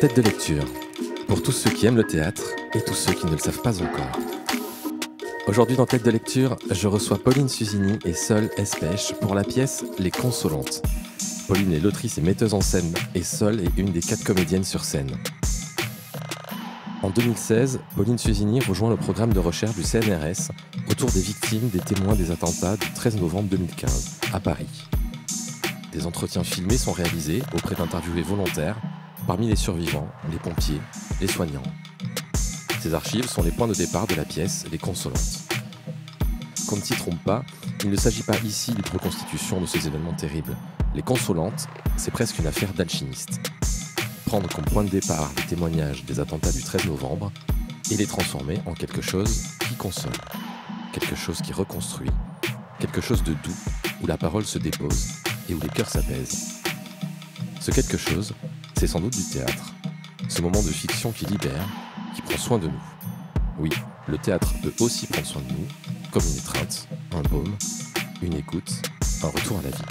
Tête de lecture, pour tous ceux qui aiment le théâtre et tous ceux qui ne le savent pas encore. Aujourd'hui dans Tête de lecture, je reçois Pauline Susini et Sol Espèche pour la pièce Les Consolantes. Pauline est l'autrice et metteuse en scène et Sol est une des quatre comédiennes sur scène. En 2016, Pauline Susini rejoint le programme de recherche du CNRS autour des victimes des témoins des attentats du 13 novembre 2015 à Paris. Des entretiens filmés sont réalisés auprès d'interviewés volontaires Parmi les survivants, les pompiers, les soignants. Ces archives sont les points de départ de la pièce Les Consolantes. Qu'on ne s'y trompe pas, il ne s'agit pas ici d'une reconstitution de ces événements terribles. Les Consolantes, c'est presque une affaire d'alchimiste. Prendre comme point de départ les témoignages des attentats du 13 novembre et les transformer en quelque chose qui console, quelque chose qui reconstruit, quelque chose de doux où la parole se dépose et où les cœurs s'apaisent. Ce quelque chose, c'est sans doute du théâtre. Ce moment de fiction qui libère, qui prend soin de nous. Oui, le théâtre peut aussi prendre soin de nous, comme une étreinte, un baume, une écoute, un retour à la vie.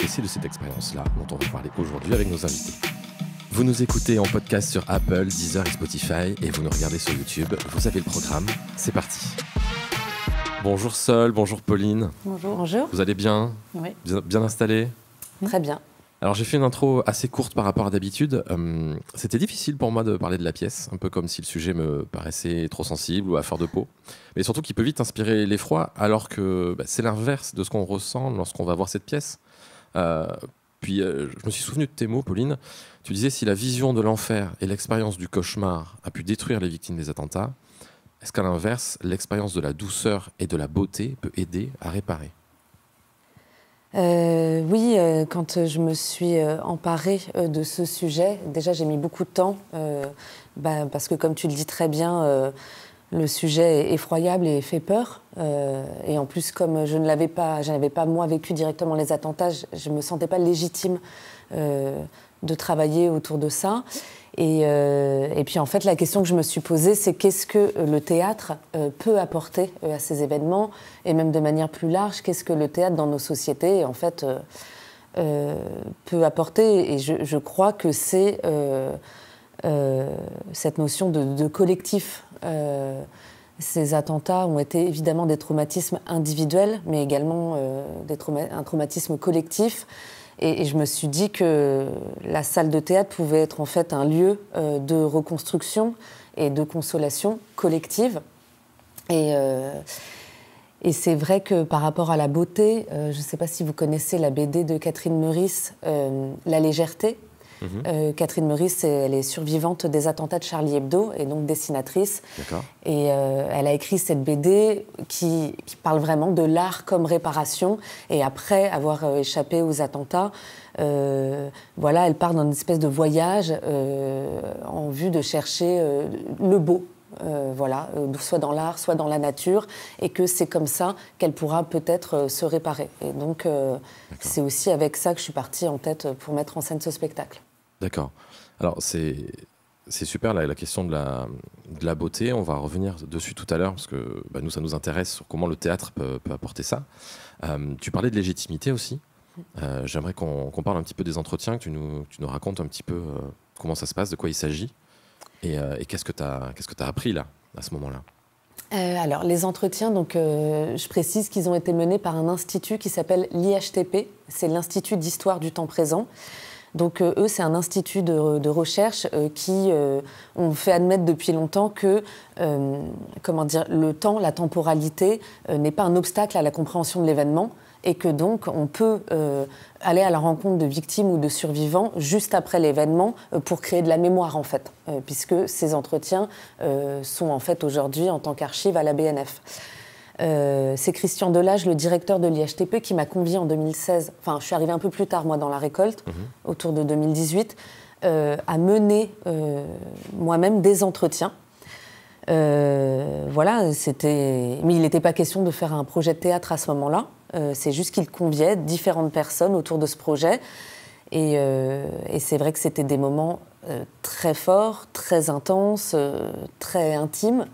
Et c'est de cette expérience-là dont on va parler aujourd'hui avec nos invités. Vous nous écoutez en podcast sur Apple, Deezer et Spotify, et vous nous regardez sur YouTube. Vous avez le programme, c'est parti. Bonjour Sol, bonjour Pauline. Bonjour. Bonjour. Vous allez bien Oui. Bien, bien installé Très bien. Alors j'ai fait une intro assez courte par rapport à d'habitude. Euh, c'était difficile pour moi de parler de la pièce, un peu comme si le sujet me paraissait trop sensible ou à fort de peau. Mais surtout qui peut vite inspirer l'effroi, alors que bah, c'est l'inverse de ce qu'on ressent lorsqu'on va voir cette pièce. Euh, puis euh, je me suis souvenu de tes mots, Pauline. Tu disais si la vision de l'enfer et l'expérience du cauchemar a pu détruire les victimes des attentats, est-ce qu'à l'inverse, l'expérience de la douceur et de la beauté peut aider à réparer euh, oui, euh, quand je me suis euh, emparée euh, de ce sujet, déjà j'ai mis beaucoup de temps, bah, parce que comme tu le dis très bien, le sujet est effroyable et fait peur. et en plus, comme je ne l'avais pas, je n'avais pas moi vécu directement les attentats, je ne me sentais pas légitime de travailler autour de ça. Euh, et, puis en fait, la question que je me suis posée, c'est qu'est-ce que euh, le théâtre euh, peut apporter à ces événements Et même de manière plus large, qu'est-ce que le théâtre dans nos sociétés, en fait, peut apporter Et je, crois que c'est cette notion de, collectif. ces attentats ont été évidemment des traumatismes individuels, mais également un traumatisme collectif. Et, je me suis dit que la salle de théâtre pouvait être en fait un lieu euh, de reconstruction et de consolation collective. Et, euh, et c'est vrai que par rapport à la beauté, euh, je ne sais pas si vous connaissez la BD de Catherine Meurice, La légèreté, Mhm. Euh, Catherine Meurice, elle est survivante des attentats de Charlie Hebdo et donc dessinatrice. Et euh, elle a écrit cette BD qui, parle vraiment de l'art comme réparation. Et après avoir euh, échappé aux attentats, voilà, elle part dans une espèce de voyage en vue de chercher le beau voilà, soit dans l'art, soit dans la nature, et que c'est comme ça qu'elle pourra peut-être se réparer. Et donc, c'est aussi avec ça que je suis partie en tête pour mettre en scène ce spectacle. D'accord. Alors, c'est. C'est super la, question de la, de la, beauté. On va revenir dessus tout à l'heure parce que bah, nous, ça nous intéresse sur comment le théâtre peut, apporter ça. Euh, tu parlais de légitimité aussi. Euh, j'aimerais qu'on parle un petit peu des entretiens, que tu nous, tu nous racontes un petit peu euh, comment ça se passe, de quoi il s'agit et, qu'est-ce que tu as, que as appris là, à ce moment-là. alors, les entretiens, donc, je précise qu'ils ont été menés par un institut qui s'appelle l'IHTP, c'est l'Institut d'histoire du temps présent. Donc euh, eux, c'est un institut de, recherche euh, qui euh, ont fait admettre depuis longtemps que comment dire, le temps, la temporalité n'est pas un obstacle à la compréhension de l'événement et que donc on peut aller à la rencontre de victimes ou de survivants juste après l'événement pour créer de la mémoire en fait, puisque ces entretiens sont en fait aujourd'hui en tant qu'archives à la BNF. Euh, c'est Christian Delage, le directeur de l'IHTP, qui m'a convié en 2016, enfin je suis arrivée un peu plus tard moi dans la récolte, mhm. autour de 2018, euh, à mener euh, moi-même des entretiens. voilà, c'était. Mais il n'était pas question de faire un projet de théâtre à ce moment-là. c'est juste qu'il conviait différentes personnes autour de ce projet. Et, et c'est vrai que c'était des moments très forts, très intenses, très intimes.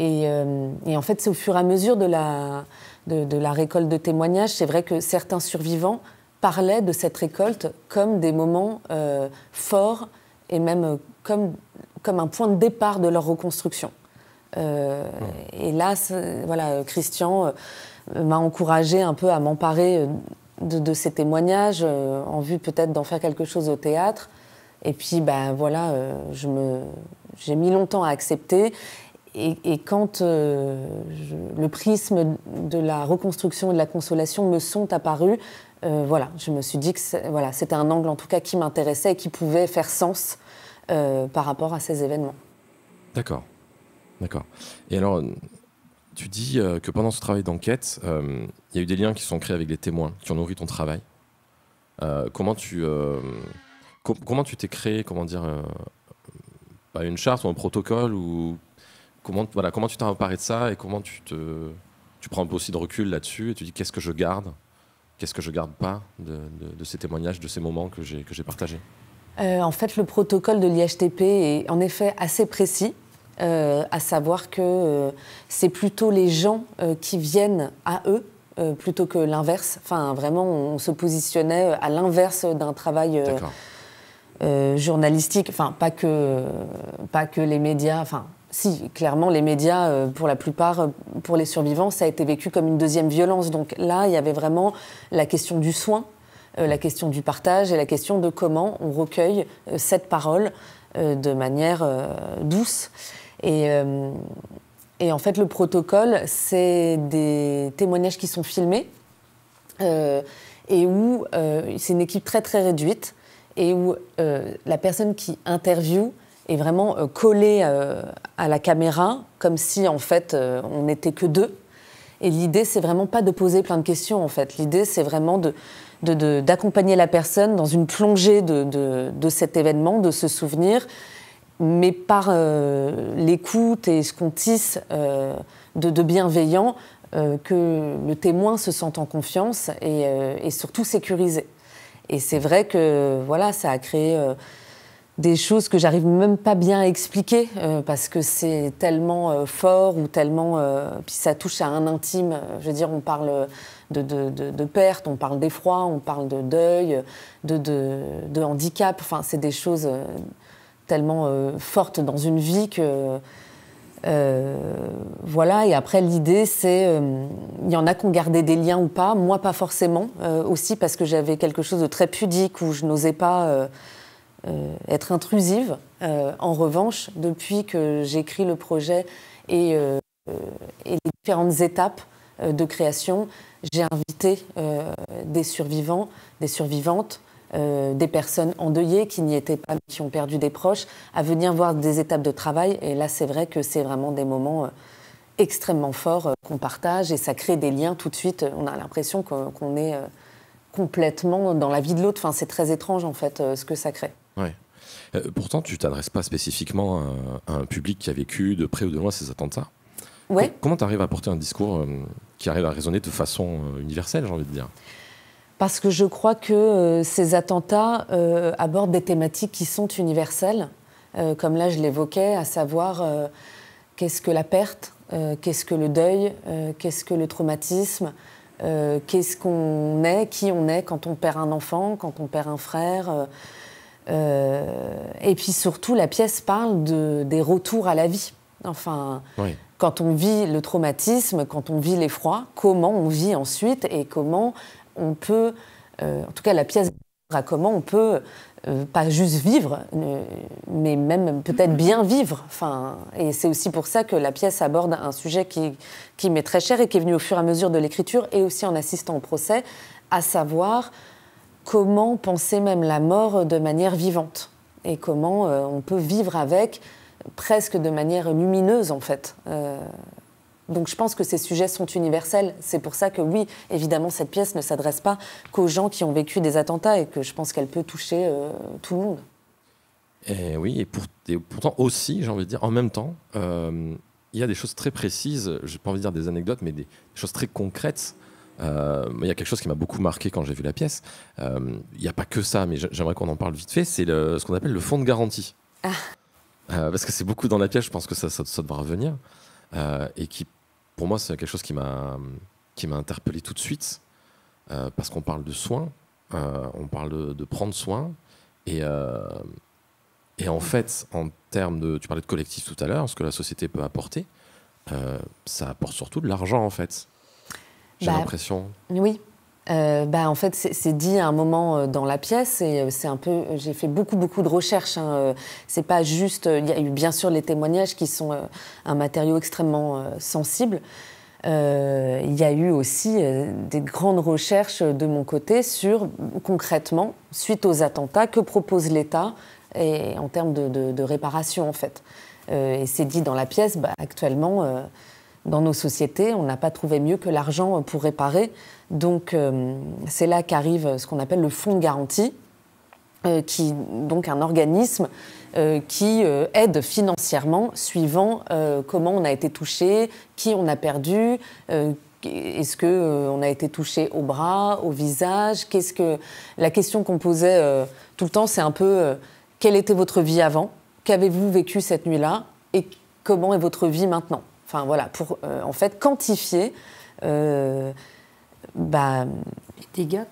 Euh, et, en fait, c'est au fur et à mesure de la, de, la récolte de témoignages, c'est vrai que certains survivants parlaient de cette récolte comme des moments euh, forts et même euh, comme, comme un point de départ de leur reconstruction. Et là, voilà, Christian m'a encouragé un peu à m'emparer de, ces témoignages en vue peut-être d'en faire quelque chose au théâtre. Et puis, ben voilà, j'ai mis longtemps à accepter. Et, quand euh, le prisme de la reconstruction et de la consolation me sont apparus, euh, voilà, je me suis dit que voilà, c'était un angle en tout cas qui m'intéressait et qui pouvait faire sens euh, par rapport à ces événements. D'accord, d'accord. Et alors, tu dis que pendant ce travail d'enquête, il y a eu des liens qui sont créés avec les témoins, qui ont nourri ton travail. comment tu comment tu t'es créé, comment dire, pas bah, une charte ou un protocole ou comment, voilà, comment tu t'es emparé de ça et comment tu te tu prends aussi de recul là-dessus et tu dis qu'est-ce que je garde, qu'est-ce que je garde pas de, ces témoignages, de ces moments que j'ai que j'ai partagés. Euh, en fait, le protocole de l'IHTP est en effet assez précis. Euh, à savoir que euh, c'est plutôt les gens qui viennent à eux plutôt que l'inverse. Enfin, vraiment, on se positionnait à l'inverse d'un travail journalistique. Enfin, pas que, pas que les médias. Enfin, si, clairement, les médias, euh, pour la plupart, euh, pour les survivants, ça a été vécu comme une deuxième violence. Donc là, il y avait vraiment la question du soin, euh, la question du partage et la question de comment on recueille cette parole de manière douce. Et, en fait, le protocole, c'est des témoignages qui sont filmés et où c'est une équipe très très réduite et où la personne qui interviewe est vraiment euh, collé euh, à la caméra, comme si en fait euh, on n'était que deux. Et l'idée, c'est vraiment pas de poser plein de questions, en fait. L'idée, c'est vraiment de, d'accompagner la personne dans une plongée de, de, cet événement, de ce souvenir, mais par l'écoute et ce qu'on tisse de, bienveillant, que le témoin se sente en confiance et, et surtout sécurisé. Et c'est vrai que voilà, ça a créé des choses que j'arrive même pas bien à expliquer euh, parce que c'est tellement euh, fort ou tellement euh, puis ça touche à un intime. Je veux dire, on parle de, de, de, perte, on parle d'effroi, on parle de deuil, de, de handicap. Enfin, c'est des choses tellement fortes dans une vie que voilà. Et après, l'idée, c'est il y en a qui ont gardé des liens ou pas. Moi, pas forcément aussi parce que j'avais quelque chose de très pudique où je n'osais pas. Euh, être intrusive. Euh, en revanche, depuis que j'écris le projet et, euh, et, les différentes étapes de création, j'ai invité des survivants, des survivantes, des personnes endeuillées qui n'y étaient pas, mais qui ont perdu des proches, à venir voir des étapes de travail. Et là, c'est vrai que c'est vraiment des moments extrêmement forts qu'on partage et ça crée des liens tout de suite. On a l'impression qu'on est complètement dans la vie de l'autre. Enfin, c'est très étrange en fait ce que ça crée. Euh, pourtant, tu t'adresses pas spécifiquement à, un public qui a vécu de près ou de loin ces attentats. comment tu arrives à porter un discours euh, qui arrive à résonner de façon euh, universelle, j'ai envie de dire Parce que je crois que ces attentats abordent des thématiques qui sont universelles, comme là je l'évoquais, à savoir qu'est-ce que la perte, qu'est-ce que le deuil, qu'est-ce que le traumatisme, qu'est-ce qu'on est, qui on est quand on perd un enfant, quand on perd un frère. Euh, et puis surtout, la pièce parle de, des retours à la vie. Enfin, quand on vit le traumatisme, quand on vit l'effroi, comment on vit ensuite et comment on peut, euh, en tout cas la pièce à comment on peut euh, pas juste vivre, mais même peut-être bien vivre. Enfin, et c'est aussi pour ça que la pièce aborde un sujet qui, qui m'est très cher et qui est venu au fur et à mesure de l'écriture et aussi en assistant au procès, à savoir comment penser même la mort de manière vivante et comment euh, on peut vivre avec presque de manière lumineuse en fait. Euh, donc je pense que ces sujets sont universels. C'est pour ça que oui, évidemment, cette pièce ne s'adresse pas qu'aux gens qui ont vécu des attentats et que je pense qu'elle peut toucher euh, tout le monde. Et oui, et, pourtant aussi, j'ai envie de dire, en même temps, il y a des choses très précises, je n'ai pas envie de dire des anecdotes, mais des choses très concrètes euh, il y a quelque chose qui m'a beaucoup marqué quand j'ai vu la pièce. Euh, il n'y a pas que ça, mais j'aimerais qu'on en parle vite fait. C'est ce qu'on appelle le fonds de garantie. Ah. Euh, parce que c'est beaucoup dans la pièce, je pense que ça, ça, devra revenir. Euh, et qui, pour moi, c'est quelque chose qui m'a interpellé tout de suite. parce qu'on parle de soins, on parle de, de, prendre soin. Et, et en fait, en termes de. Tu parlais de collectif tout à l'heure, ce que la société peut apporter, ça apporte surtout de l'argent en fait. J'ai bah, l'impression. Oui. Euh, bah, en fait, c'est dit à un moment euh, dans la pièce et euh, c'est un peu. J'ai fait beaucoup, beaucoup de recherches. Hein, c'est pas juste. Il y a eu bien sûr les témoignages qui sont un matériau extrêmement sensible. il y a eu aussi des grandes recherches de mon côté sur concrètement, suite aux attentats, que propose l'État en termes de, réparation en fait. et c'est dit dans la pièce, bah, actuellement, dans nos sociétés, on n'a pas trouvé mieux que l'argent pour réparer. Donc euh, c'est là qu'arrive ce qu'on appelle le fonds de garantie, euh, qui donc un organisme euh, qui aide financièrement suivant comment on a été touché, qui on a perdu. est-ce qu'on on a été touché au bras, au visage Qu'est-ce que la question qu'on posait tout le temps, c'est un peu quelle était votre vie avant Qu'avez-vous vécu cette nuit-là Et comment est votre vie maintenant voilà, pour euh, en fait quantifier euh, bah,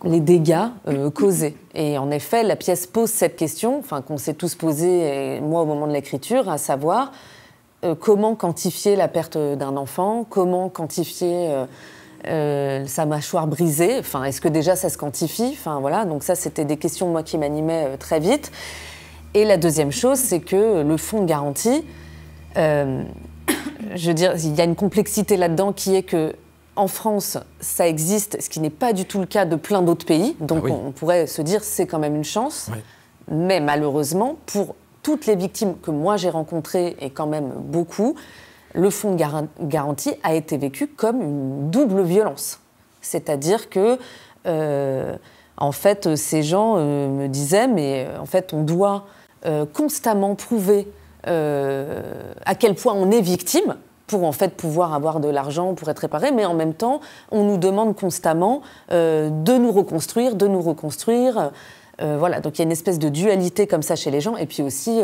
les dégâts, euh, causés. Et en effet, la pièce pose cette question, enfin qu'on s'est tous posé moi au moment de l'écriture, à savoir comment quantifier la perte d'un enfant, comment quantifier sa mâchoire brisée. Enfin, est-ce que déjà ça se quantifie Enfin voilà, donc ça c'était des questions moi qui m'animaient très vite. Et la deuxième chose, c'est que le fonds de garantie, je veux dire, il y a une complexité là-dedans qui est que en France, ça existe, ce qui n'est pas du tout le cas de plein d'autres pays. Ah Donc on, pourrait se dire c'est quand même une chance. Mais malheureusement, pour toutes les victimes que moi j'ai rencontrées, et quand même beaucoup, le fonds de garantie a été vécu comme une double violence. C'est-à-dire que, euh, en fait, ces gens euh, me disaient, mais euh, en fait, on doit constamment prouver euh, à quel point on est victime pour en fait pouvoir avoir de l'argent pour être réparé, mais en même temps, on nous demande constamment euh, de nous reconstruire, de nous reconstruire. Euh, voilà, donc il y a une espèce de dualité comme ça chez les gens, et puis aussi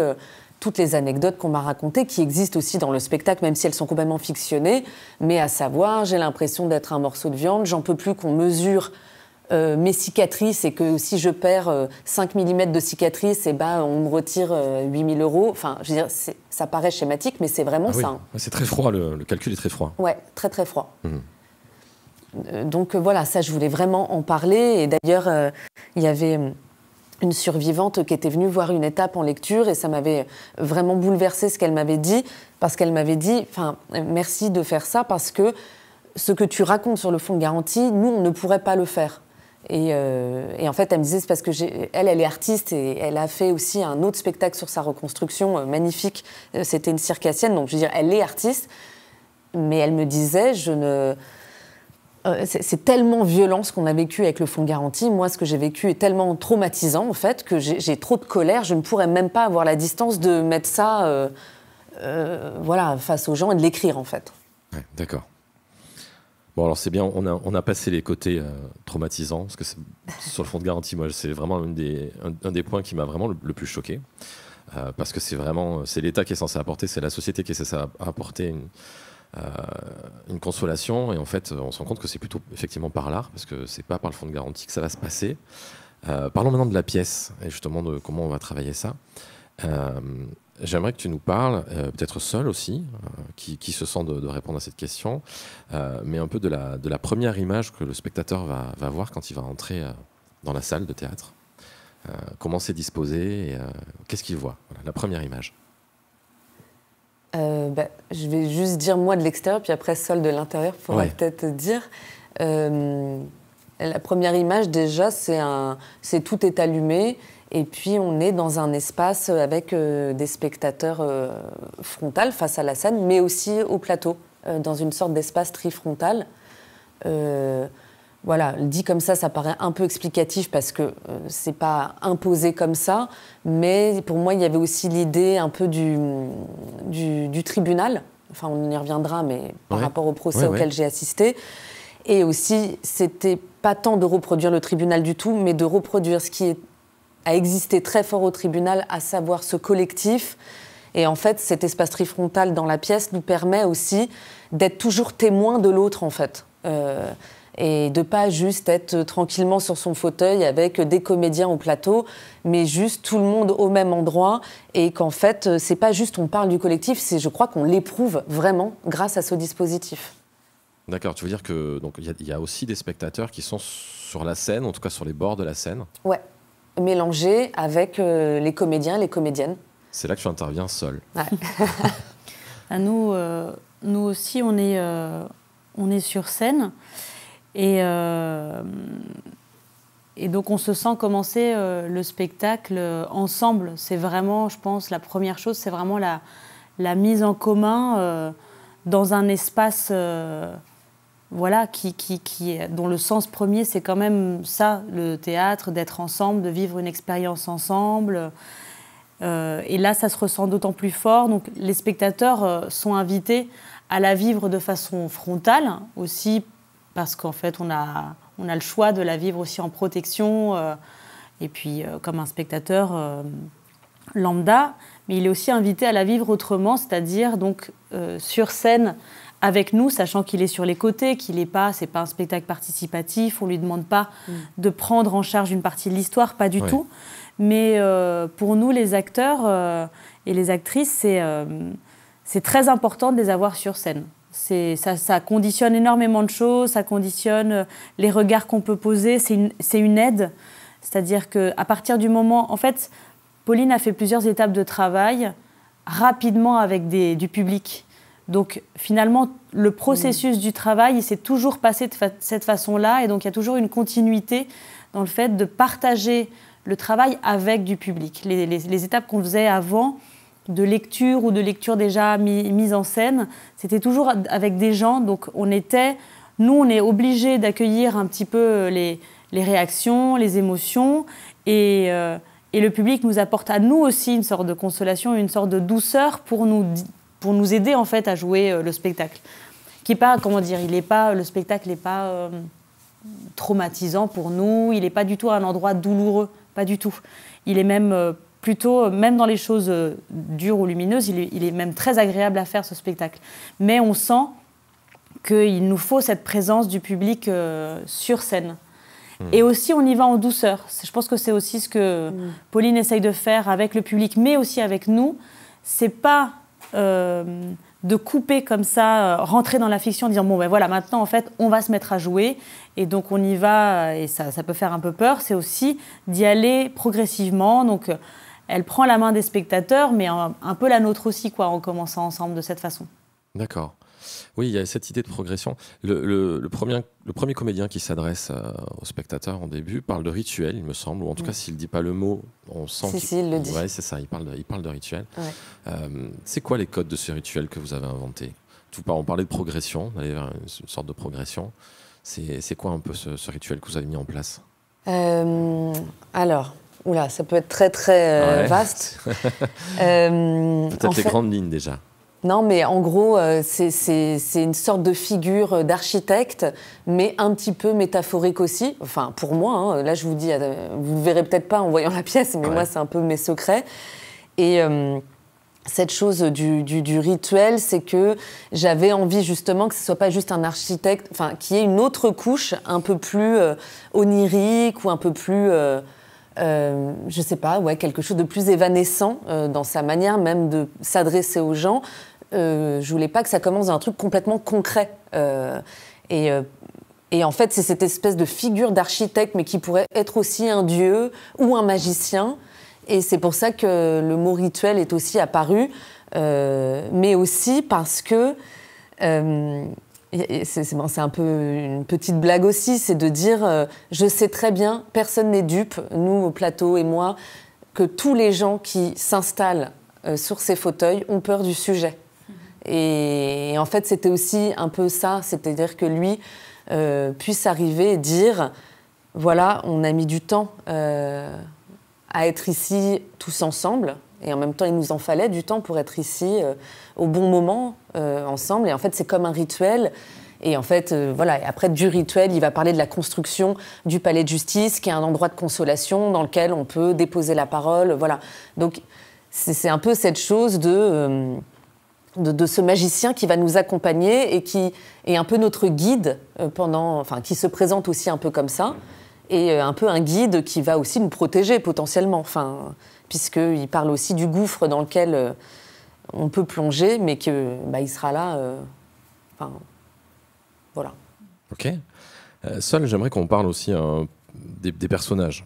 toutes les anecdotes qu'on m'a racontées, qui existent aussi dans le spectacle, même si elles sont complètement fictionnées, mais à savoir, j'ai l'impression d'être un morceau de viande, j'en peux plus qu'on mesure euh, mes cicatrices et que si je perds 5 euh, mm de cicatrices, et eh ben, on me retire 8000 euh, euros. Enfin, je veux dire, ça paraît schématique, mais c'est vraiment ah ça. Hein. C'est très froid, le, calcul est très froid. Ouais, très très froid. Mmh. Donc voilà, ça je voulais vraiment en parler. Et d'ailleurs, il y avait hum, une survivante qui était venue voir une étape en lecture et ça m'avait vraiment bouleversé ce qu'elle m'avait dit, parce qu'elle m'avait dit, enfin, merci de faire ça, parce que ce que tu racontes sur le fonds de garantie, nous, on ne pourrait pas le faire. Euh, et, en fait, elle me disait, c'est parce que elle, elle est artiste et elle a fait aussi un autre spectacle sur sa reconstruction euh, magnifique. Euh, c'était une circassienne, donc je veux dire, elle est artiste. Mais elle me disait, je ne, c'est tellement violent ce qu'on a vécu avec le fonds garantie. Moi, ce que j'ai vécu est tellement traumatisant en fait que j'ai trop de colère. Je ne pourrais même pas avoir la distance de mettre ça, voilà, face aux gens et de l'écrire en fait. Ouais, D'accord. Bon, alors c'est bien, on a, passé les côtés euh, traumatisants, parce que sur le fond de garantie, moi, c'est vraiment des, un, des points qui m'a vraiment le, plus choqué. Euh, parce que c'est vraiment, c'est l'État qui est censé apporter, c'est la société qui est censée apporter euh, une, consolation, et en fait, on se rend compte que c'est plutôt effectivement par l'art, parce que c'est pas par le fond de garantie que ça va se passer. parlons maintenant de la pièce, et justement de comment on va travailler ça. J'aimerais que tu nous parles, euh, peut-être seul aussi, euh, qui, qui, se sent de, répondre à cette question, euh, mais un peu de la, de la, première image que le spectateur va, va voir quand il va entrer dans la salle de théâtre. comment c'est disposé et qu'est-ce qu'il voit La première image. Bah, je vais juste dire moi de l'extérieur, puis après seul de l'intérieur pourra peut-être dire. la première image déjà, c'est tout est allumé, et puis on est dans un espace euh, avec euh, des spectateurs euh, frontal face à la scène, mais aussi au plateau, dans une sorte d'espace trifrontal. Euh, voilà, dit comme ça, ça paraît un peu explicatif parce que c'est pas imposé comme ça, mais pour moi, il y avait aussi l'idée un peu du, du, tribunal. Enfin, on y reviendra, mais par rapport au procès auquel j'ai assisté. Et aussi, c'était pas tant de reproduire le tribunal du tout, mais de reproduire ce qui est a existé très fort au tribunal, à savoir ce collectif. Et en fait, cet espace trifrontal dans la pièce nous permet aussi d'être toujours témoin de l'autre, en fait. Euh, et de pas juste être tranquillement sur son fauteuil avec des comédiens au plateau, mais juste tout le monde au même endroit et qu'en fait c'est pas juste on parle du collectif, c'est je crois qu'on l'éprouve vraiment grâce à ce dispositif. D'accord, tu veux dire que donc il y, a aussi des spectateurs qui sont sur la scène, en tout cas sur les bords de la scène. Ouais, mélangé avec euh, les comédiens, les comédiennes. C'est là que tu interviens seul. Ah, nous, euh, nous aussi, on est, euh, on est sur scène. Et, et donc, on se sent commencer le spectacle ensemble. C'est vraiment, je pense, la première chose, c'est vraiment la, la mise en commun dans un espace voilà, qui, qui, qui, dont le sens premier, c'est quand même ça, le théâtre, d'être ensemble, de vivre une expérience ensemble. Euh, et là, ça se ressent d'autant plus fort. Donc, les spectateurs euh, sont invités à la vivre de façon frontale aussi, parce qu'en fait, on a, le choix de la vivre aussi en protection, euh, et puis comme un spectateur lambda. Mais il est aussi invité à la vivre autrement, c'est-à-dire donc sur scène avec nous, sachant qu'il est sur les côtés, qu'il n'est pas, c'est pas un spectacle participatif, on lui demande pas mm. de prendre en charge une partie de l'histoire, pas du tout. Mais euh, pour nous, les acteurs euh, et les actrices, c'est euh, c'est très important de les avoir sur scène. Ça, ça conditionne énormément de choses, ça conditionne les regards qu'on peut poser, c'est une, une, aide. C'est-à-dire qu'à partir du moment. En fait, Pauline a fait plusieurs étapes de travail rapidement avec du public. Donc finalement, le processus mm. du travail, s'est toujours passé de cette façon-là, et donc il y a toujours une continuité dans le fait de partager le travail avec du public. Les, étapes qu'on faisait avant, de lecture ou de lecture déjà mise en scène, c'était toujours avec des gens, donc on était, nous on est obligés d'accueillir un petit peu euh, les, réactions, les émotions, et... Euh, et le public nous apporte à nous aussi une sorte de consolation, une sorte de douceur pour nous pour nous aider en fait à jouer euh, le spectacle. Qui pas, comment dire, il est pas, le spectacle n'est pas euh, traumatisant pour nous, il n'est pas du tout un endroit douloureux, pas du tout. Il est même euh, plutôt, même dans les choses dures ou lumineuses, il est, même très agréable à faire ce spectacle. Mais on sent qu'il nous faut cette présence du public sur scène. Hmm. Et aussi, on y va en douceur. Je pense que c'est aussi ce que hmm. Pauline essaye de faire avec le public, mais aussi avec nous. C'est pas euh, de couper comme ça, euh, rentrer dans la fiction, dire bon ben voilà maintenant en fait on va se mettre à jouer et donc on y va euh, et ça, peut faire un peu peur. C'est aussi d'y aller progressivement donc elle prend la main des spectateurs mais un, peu la nôtre aussi quoi en commençant ensemble de cette façon. D'accord. Oui, il y a cette idée de progression. Le, premier, le premier comédien qui s'adresse euh, au spectateur en début parle de rituel, il me semble, ou en tout mm. cas, s'il ne dit pas le mot, on sent qu'il le dit. c'est ça, il parle de, rituel. Euh, c'est quoi les codes de ce rituel que vous avez inventé Tout On parlait de progression, d'aller vers une sorte de progression. C'est quoi un peu ce, rituel que vous avez mis en place euh, Alors, Oula, ça peut être très très vaste. Peut-être les grandes lignes déjà. Non, mais en gros, euh, c'est une sorte de figure euh, d'architecte, mais un petit peu métaphorique aussi. Enfin, pour moi, hein, là, je vous dis, euh, vous ne verrez peut-être pas en voyant la pièce, mais moi, c'est un peu mes secrets. Et cette chose du, rituel, c'est que j'avais envie justement que ce ne soit pas juste un architecte, enfin, qu'il y ait une autre couche un peu plus onirique ou un peu plus. je ne je sais pas, ouais, quelque chose de plus évanescent dans sa manière même de s'adresser aux gens je euh, je voulais pas que ça commence dans un truc complètement concret. Euh, euh, et, en fait, c'est cette espèce de figure d'architecte, mais qui pourrait être aussi un dieu ou un magicien. Et c'est pour ça que le mot rituel est aussi apparu, mais aussi parce que c'est un peu une petite blague aussi, c'est de dire je sais très bien, personne n'est dupe, nous au plateau et moi, que tous les gens qui s'installent sur ces fauteuils ont peur du sujet. Et, en fait, c'était aussi un peu ça, c'est-à-dire que lui euh, puisse arriver et dire, voilà, on a mis du temps euh, à être ici tous ensemble. Et en même temps, il nous en fallait du temps pour être ici euh, au bon moment, ensemble. Et en fait, c'est comme un rituel. Et en fait, voilà, et après du rituel, il va parler de la construction du palais de justice, qui est un endroit de consolation dans lequel on peut déposer la parole. Voilà. Donc, c'est un peu cette chose de de, ce magicien qui va nous accompagner et qui est un peu notre guide euh, pendant, enfin, qui se présente aussi un peu comme ça, et euh, un peu un guide qui va aussi nous protéger potentiellement, enfin, puisqu'il parle aussi du gouffre dans lequel euh, on peut plonger, mais que bah, il sera là, enfin, voilà. Ok. seul j'aimerais qu'on parle aussi hein, des, personnages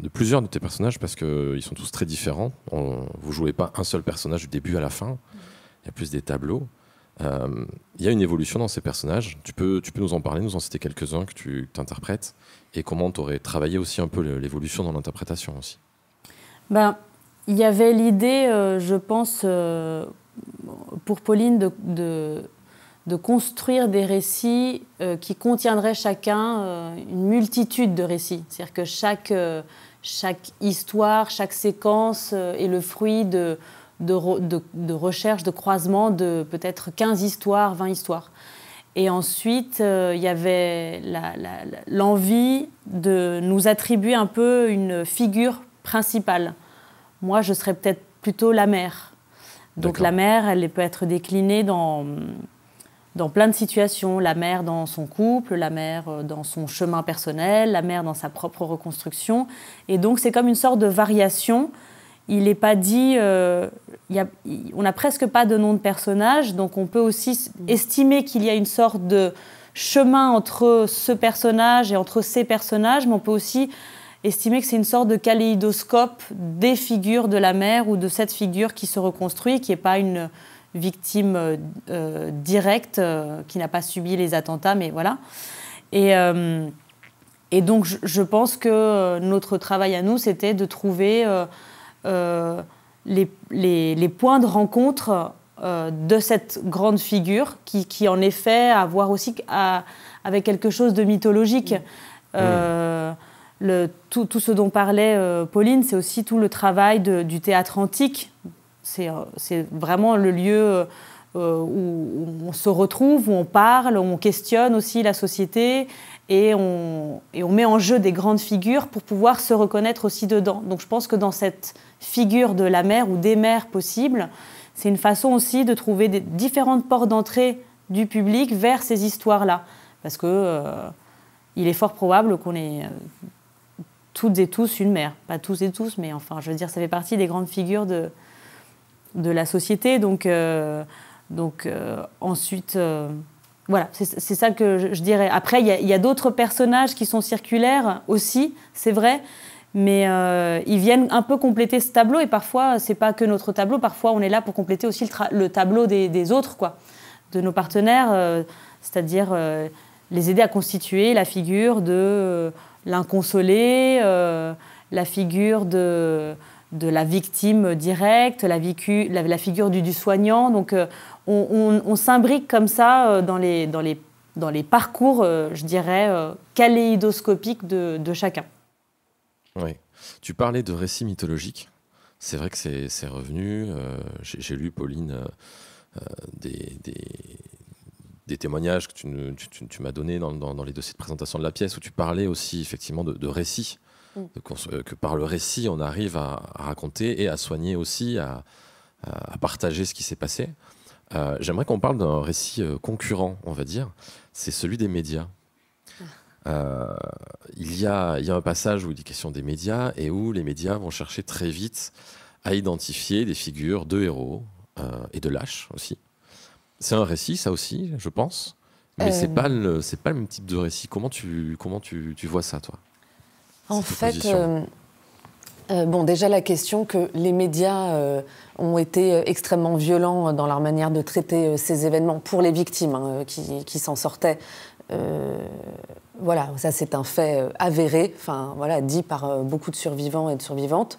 de plusieurs de tes personnages parce qu'ils sont tous très différents. On, vous jouez pas un seul personnage du début à la fin il y a plus des tableaux. Euh, il y a une évolution dans ces personnages. Tu peux, tu peux nous en parler, nous en citer quelques-uns que tu interprètes et comment tu aurais travaillé aussi un peu l'évolution dans l'interprétation aussi ben, Il y avait l'idée, euh, je pense, euh, pour Pauline de, de, de, construire des récits qui contiendraient chacun une multitude de récits. C'est-à-dire que chaque, chaque histoire, chaque séquence est le fruit de de, recherche, de croisement de peut-être 15 histoires, 20 histoires. Et ensuite, euh, il y avait l'envie de nous attribuer un peu une figure principale. Moi, je serais peut-être plutôt la mère. Donc la mère, elle peut être déclinée dans, dans plein de situations. La mère dans son couple, la mère euh, dans son chemin personnel, la mère dans sa propre reconstruction. Et donc c'est comme une sorte de variation il n'est pas dit. Euh, on n'a presque pas de nom de personnage, donc on peut aussi mm. estimer qu'il y a une sorte de chemin entre ce personnage et entre ces personnages, mais on peut aussi estimer que c'est une sorte de kaléidoscope des figures de la mère ou de cette figure qui se reconstruit, qui n'est pas une victime euh, euh, directe, qui n'a pas subi les attentats, mais voilà. Et, donc je, pense que notre travail à nous, c'était de trouver euh, les, points de rencontre euh, de cette grande figure qui, en effet a aussi avec quelque chose de mythologique. Mm. Euh, tout, ce dont parlait Pauline, c'est aussi tout le travail du théâtre antique. C'est vraiment le lieu où, où, on se retrouve, où on parle, où on questionne aussi la société et on, met en jeu des grandes figures pour pouvoir se reconnaître aussi dedans. Donc je pense que dans cette figure de la mère ou des mères possibles, c'est une façon aussi de trouver différentes portes d'entrée du public vers ces histoires-là. Parce que euh, il est fort probable qu'on ait euh, toutes et tous une mère. Pas tous et tous, mais enfin, je veux dire, ça fait partie des grandes figures de, de la société. Donc, euh, donc ensuite, voilà, c'est ça que je, dirais. Après, il y a, d'autres personnages qui sont circulaires aussi, c'est vrai, mais euh, ils viennent un peu compléter ce tableau. Et parfois, c'est pas que notre tableau. Parfois, on est là pour compléter aussi le, tableau des, autres, quoi, de nos partenaires, euh, c'est-à-dire euh, les aider à constituer la figure de l'inconsolé, la figure de, la victime directe, la, figure du, du soignant. Donc on, s'imbrique comme ça euh, dans les, dans les, parcours, euh, je dirais, euh, kaléidoscopiques de, chacun. Oui. Tu parlais de récits mythologiques. C'est vrai que c'est revenu. J'ai lu, Pauline, des, témoignages que tu, m'as donnés dans, les dossiers de présentation de la pièce, où tu parlais aussi effectivement de, récits, mm. que par le récit, on arrive à, raconter et à soigner aussi, à partager ce qui s'est passé. Euh, j'aimerais qu'on parle d'un récit euh, concurrent, on va dire. C'est celui des médias. Ah. Euh, il, y a, il, y a, un passage où il est question des médias et où les médias vont chercher très vite à identifier des figures de héros et de lâches aussi. C'est un récit, ça aussi, je pense. Mais ce c'est pas le c'est pas le même type de récit. Comment tu comment tu, tu vois ça toi En fait, euh, bon, déjà la question que les médias euh, ont été euh, extrêmement violents dans leur manière de traiter ces événements pour les victimes hein, qui, qui s'en sortaient. voilà, ça c'est un fait avéré, enfin voilà, dit par beaucoup de survivants et de survivantes.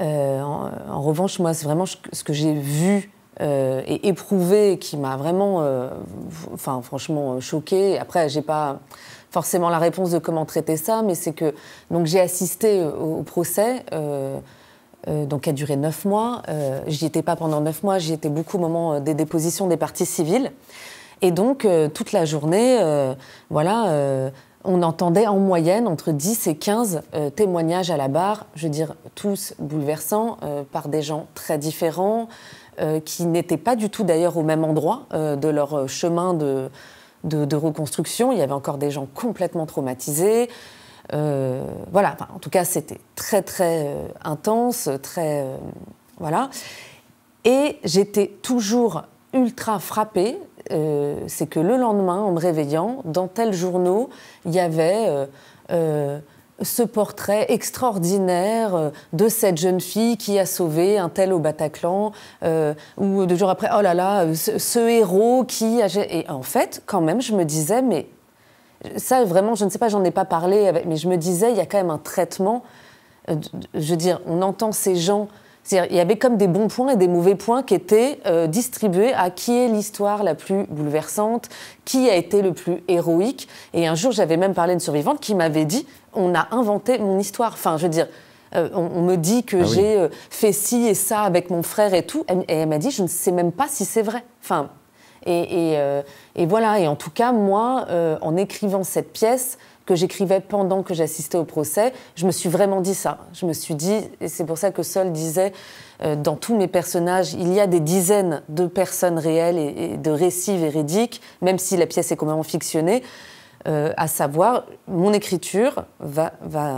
en, revanche, moi, c'est vraiment ce que j'ai vu et éprouvé qui m'a vraiment, enfin franchement, choqué. Après, j'ai pas forcément la réponse de comment traiter ça, mais c'est que donc j'ai assisté euh, au, procès. Euh, euh, donc, qui a duré neuf mois. j'y étais pas pendant neuf mois, j'y étais beaucoup au moment des dépositions des parties civiles. Et donc, toute la journée, voilà, on entendait en moyenne entre 10 et 15 témoignages à la barre, je veux dire tous bouleversants, par des gens très différents, qui n'étaient pas du tout d'ailleurs au même endroit de leur chemin de, de, reconstruction. Il y avait encore des gens complètement traumatisés. Euh, voilà, en tout cas, c'était très, très euh, intense, très. Euh, voilà. Et j'étais toujours ultra frappée. c'est que le lendemain, en me réveillant, dans tels journaux, il y avait ce portrait extraordinaire euh, de cette jeune fille qui a sauvé un tel au Bataclan, euh, ou deux jours après, oh là là, euh, ce, héros qui a... Et en fait, quand même, je me disais, mais ça, vraiment, je ne sais pas, j'en ai pas parlé, mais je me disais, il y a quand même un traitement. je veux dire, on entend ces gens cest il y avait comme des bons points et des mauvais points qui étaient euh, distribués à qui est l'histoire la plus bouleversante, qui a été le plus héroïque. Et un jour, j'avais même parlé à une survivante qui m'avait dit On a inventé mon histoire. Enfin, je veux dire. Euh, on, me dit que ah j'ai euh, fait ci et ça avec mon frère et tout. Et, elle m'a dit, je ne sais même pas si c'est vrai. Enfin, et, voilà. Et en tout cas, moi, en écrivant cette pièce, que j'écrivais pendant que j'assistais au procès, je me suis vraiment dit ça. Je me suis dit, et c'est pour ça que Seul disait, euh, dans tous mes personnages, il y a des dizaines de personnes réelles et, de récits véridiques, même si la pièce est complètement fictionnée, euh, à savoir, mon écriture va, va,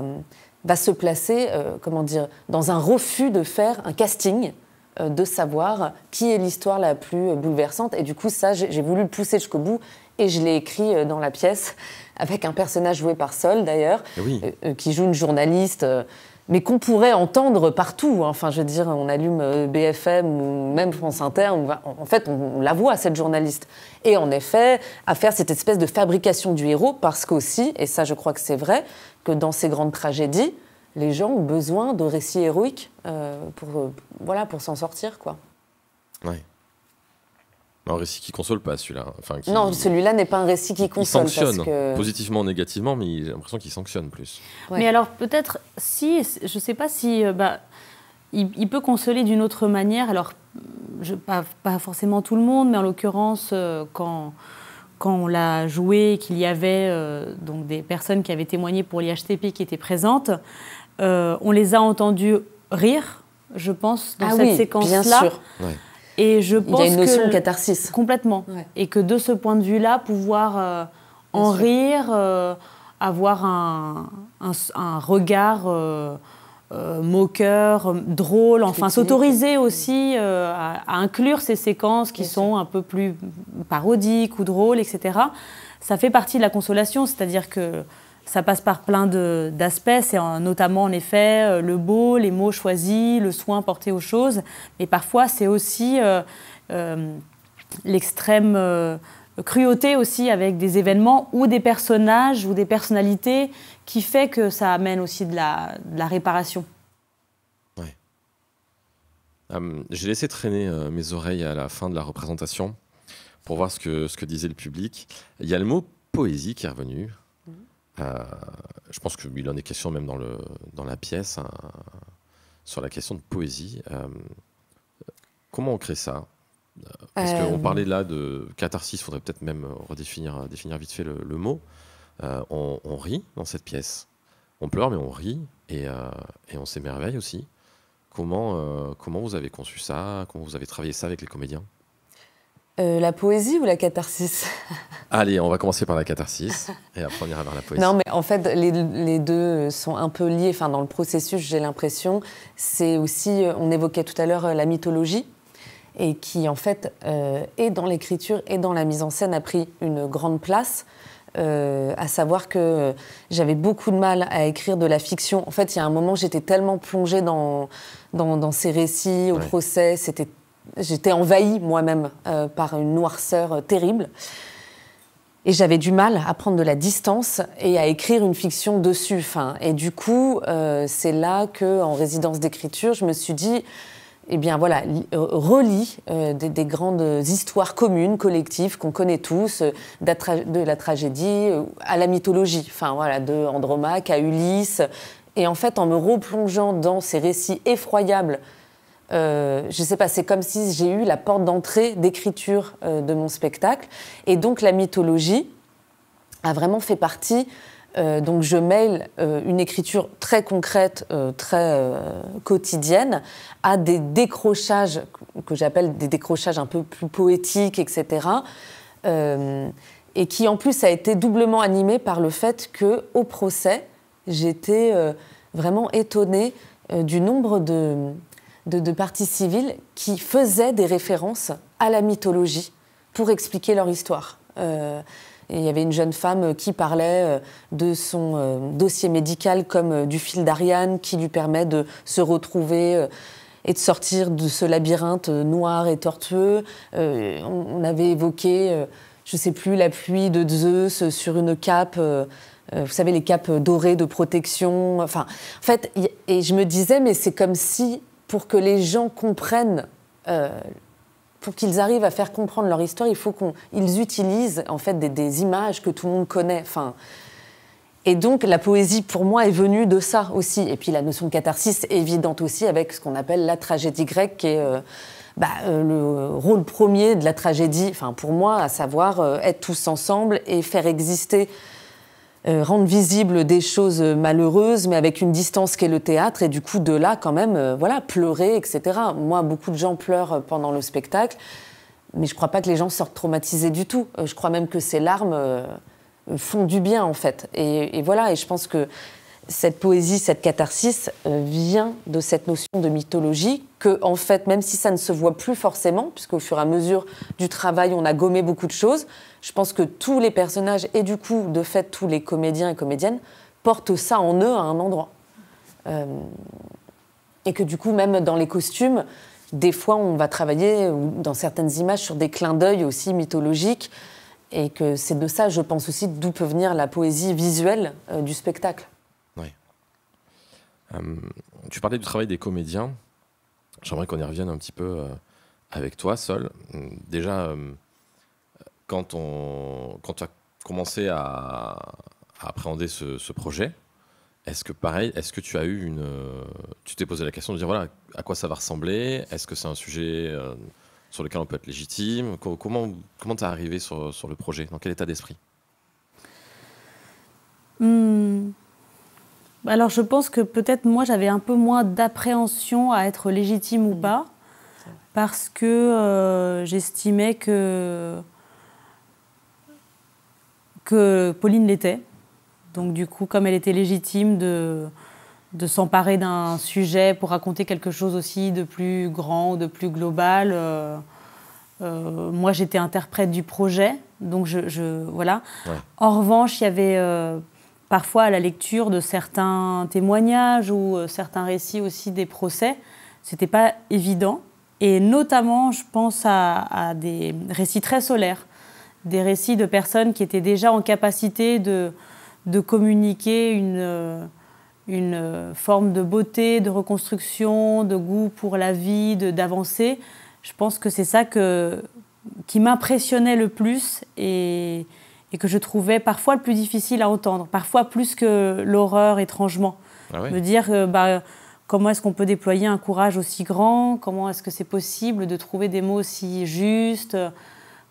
se placer, euh, comment dire, dans un refus de faire un casting de savoir qui est l'histoire la plus bouleversante. Et du coup, ça, j'ai voulu le pousser jusqu'au bout et je l'ai écrit dans la pièce avec un personnage joué par Sol d'ailleurs, eh euh, euh, qui joue une journaliste, euh, mais qu'on pourrait entendre partout. Hein. Enfin, je veux dire, on allume BFM ou même France Inter, en fait, on, la voit, cette journaliste. Et en effet, à faire cette espèce de fabrication du héros, parce qu'aussi, et ça je crois que c'est vrai, que dans ces grandes tragédies, les gens ont besoin de récits héroïques pour, voilà, pour s'en sortir. quoi. Ouais un récit qui console pas celui-là. Hein. Enfin, Non, celui-là n'est pas un récit qui console. Il sanctionne, positivement ou négativement, mais j'ai l'impression qu'il sanctionne plus. Mais alors peut-être si, je sais pas si, euh, bah, il, peut consoler d'une autre manière. Alors je, pas, pas, forcément tout le monde, mais en l'occurrence euh, quand quand on l'a joué, qu'il y avait euh, donc des personnes qui avaient témoigné pour l'IHTP qui étaient présentes, on les a entendues rire, je pense, dans ah cette séquence-là. Bien sûr. Et je pense Il y a une notion de catharsis. Complètement. Et que de ce point de vue-là, pouvoir euh, en rire, euh, avoir un, un, regard euh, moqueur, drôle, enfin s'autoriser aussi à, inclure ces séquences qui sont un peu plus parodiques ou drôles, etc. Ça fait partie de la consolation, c'est-à-dire que ça passe par plein d'aspects, c'est notamment en effet euh, le beau, les mots choisis, le soin porté aux choses, mais parfois c'est aussi euh, euh, l'extrême cruauté aussi avec des événements ou des personnages ou des personnalités qui fait que ça amène aussi de la, réparation. Ouais. J'ai laissé traîner mes oreilles à la fin de la représentation pour voir ce que, ce que disait le public. Il y a le mot poésie qui est revenu. Euh, je pense qu'il en est question même dans, le, dans la pièce, hein, sur la question de poésie. Euh, comment on crée ça euh, parce qu'on parlait là de catharsis, il faudrait peut-être même redéfinir définir vite fait le, mot. on, rit dans cette pièce. On pleure, mais on rit et, et on s'émerveille aussi. Comment, comment vous avez conçu ça Comment vous avez travaillé ça avec les comédiens euh, la poésie ou la catharsis Allez, on va commencer par la catharsis et après on ira vers la poésie. Non, mais en fait, les, deux sont un peu liés. Enfin, dans le processus, j'ai l'impression, c'est aussi, euh, on évoquait tout à l'heure euh, la mythologie et qui, en fait, euh, et dans l'écriture et dans la mise en scène, a pris une grande place. à savoir que j'avais beaucoup de mal à écrire de la fiction. En fait, il y a un moment, j'étais tellement plongée dans, dans, ces récits, au procès, c'était j'étais envahie moi-même euh, par une noirceur euh, terrible. Et j'avais du mal à prendre de la distance et à écrire une fiction dessus. Enfin, et du coup, euh, c'est là que, en résidence d'écriture, je me suis dit, eh bien voilà, relis des, grandes histoires communes, collectives qu'on connaît tous, de la tragédie à la mythologie. Enfin voilà, de Andromaque à Ulysse. Et en fait, en me replongeant dans ces récits effroyables euh, je sais pas, c'est comme si j'ai eu la porte d'entrée d'écriture euh, de mon spectacle. Et donc la mythologie a vraiment fait partie. Euh, donc je mêle euh, une écriture très concrète, très quotidienne, à des décrochages que j'appelle des décrochages un peu plus poétiques, etc. et qui en plus a été doublement animé par le fait que au procès, j'étais vraiment étonnée du nombre de de, parties civiles qui faisaient des références à la mythologie pour expliquer leur histoire. Euh, il y avait une jeune femme qui parlait euh, de son euh, dossier médical comme du fil d'Ariane qui lui permet de se retrouver et de sortir de ce labyrinthe noir et tortueux. on, avait évoqué, je ne sais plus, la pluie de Zeus sur une cape. vous savez, les capes dorées de protection. Enfin, en fait, et je me disais, mais c'est comme si pour que les gens comprennent, euh, pour qu'ils arrivent à faire comprendre leur histoire, il faut qu'ils utilisent en fait des, images que tout le monde connaît. Enfin, et donc la poésie pour moi est venue de ça aussi. Et puis la notion de catharsis est évidente aussi avec ce qu'on appelle la tragédie grecque, et euh, bah, euh, le rôle premier de la tragédie. Enfin pour moi, à savoir être tous ensemble et faire exister euh, rendre visible des choses malheureuses, mais avec une distance qu'est le théâtre, et du coup de là quand même, euh, voilà, pleurer, etc. Moi, beaucoup de gens pleurent pendant le spectacle, mais je crois pas que les gens sortent traumatisés du tout. Euh, je crois même que ces larmes font du bien en fait. et voilà, et je pense que cette poésie, cette catharsis euh, vient de cette notion de mythologie que, en fait, même si ça ne se voit plus forcément, puisqu'au fur et à mesure du travail, on a gommé beaucoup de choses, je pense que tous les personnages et du coup, de fait, tous les comédiens et comédiennes portent ça en eux à un endroit. Euh, et que du coup, même dans les costumes, des fois, on va travailler dans certaines images sur des clins d'œil aussi mythologiques. Et que c'est de ça, je pense aussi, d'où peut venir la poésie visuelle euh, du spectacle. Euh, tu parlais du travail des comédiens. J'aimerais qu'on y revienne un petit peu euh, avec toi, seul Déjà, euh, quand, on, quand tu as commencé à, appréhender ce, projet, est-ce que pareil, est-ce que tu as eu une, tu t'es posé la question de dire voilà à quoi ça va ressembler Est-ce que c'est un sujet sur lequel on peut être légitime Comment comment t'es arrivé sur, sur, le projet Dans quel état d'esprit hum. Alors je pense que peut-être moi j'avais un peu moins d'appréhension à être légitime ou mmh. pas, parce que euh, j'estimais que, que Pauline l'était. Donc du coup, comme elle était légitime de, de s'emparer d'un sujet pour raconter quelque chose aussi de plus grand ou de plus global, euh, euh, moi j'étais interprète du projet, donc je, voilà. En revanche, il y avait parfois à la lecture de certains témoignages ou euh, certains récits aussi des procès, n'était pas évident. Et notamment, je pense à, des récits très solaires, des récits de personnes qui étaient déjà en capacité de, communiquer une, euh, une euh, forme de beauté, de reconstruction, de goût pour la vie, d'avancer. Je pense que c'est ça que, qui m'impressionnait le plus et, et que je trouvais parfois le plus difficile à entendre, parfois plus que l'horreur étrangement. Ah me dire euh, bah, comment est-ce qu'on peut déployer un courage aussi grand, comment est-ce que c'est possible de trouver des mots aussi justes,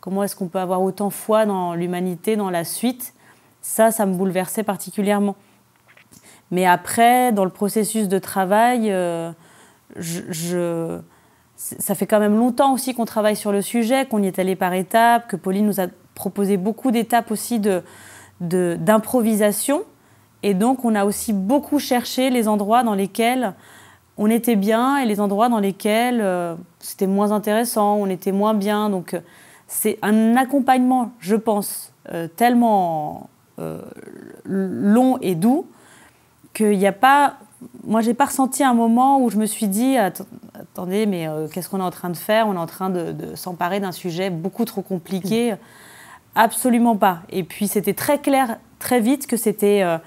comment est-ce qu'on peut avoir autant foi dans l'humanité, dans la suite. Ça, ça me bouleversait particulièrement. Mais après, dans le processus de travail, euh, je, ça fait quand même longtemps aussi qu'on travaille sur le sujet, qu'on y est allé par étapes, que Pauline nous a proposé beaucoup d'étapes aussi d'improvisation. De, et donc, on a aussi beaucoup cherché les endroits dans lesquels on était bien et les endroits dans lesquels euh, c'était moins intéressant, on était moins bien. Donc, euh, c'est un accompagnement, je pense, euh, tellement long et doux qu'il n'y a pas. Moi, j'ai pas ressenti un moment où je me suis dit attendez, mais qu'est-ce qu'on est en train de faire On est en train de, s'emparer d'un sujet beaucoup trop compliqué. Mmh. Absolument pas. Et puis c'était très clair très vite que c'était euh,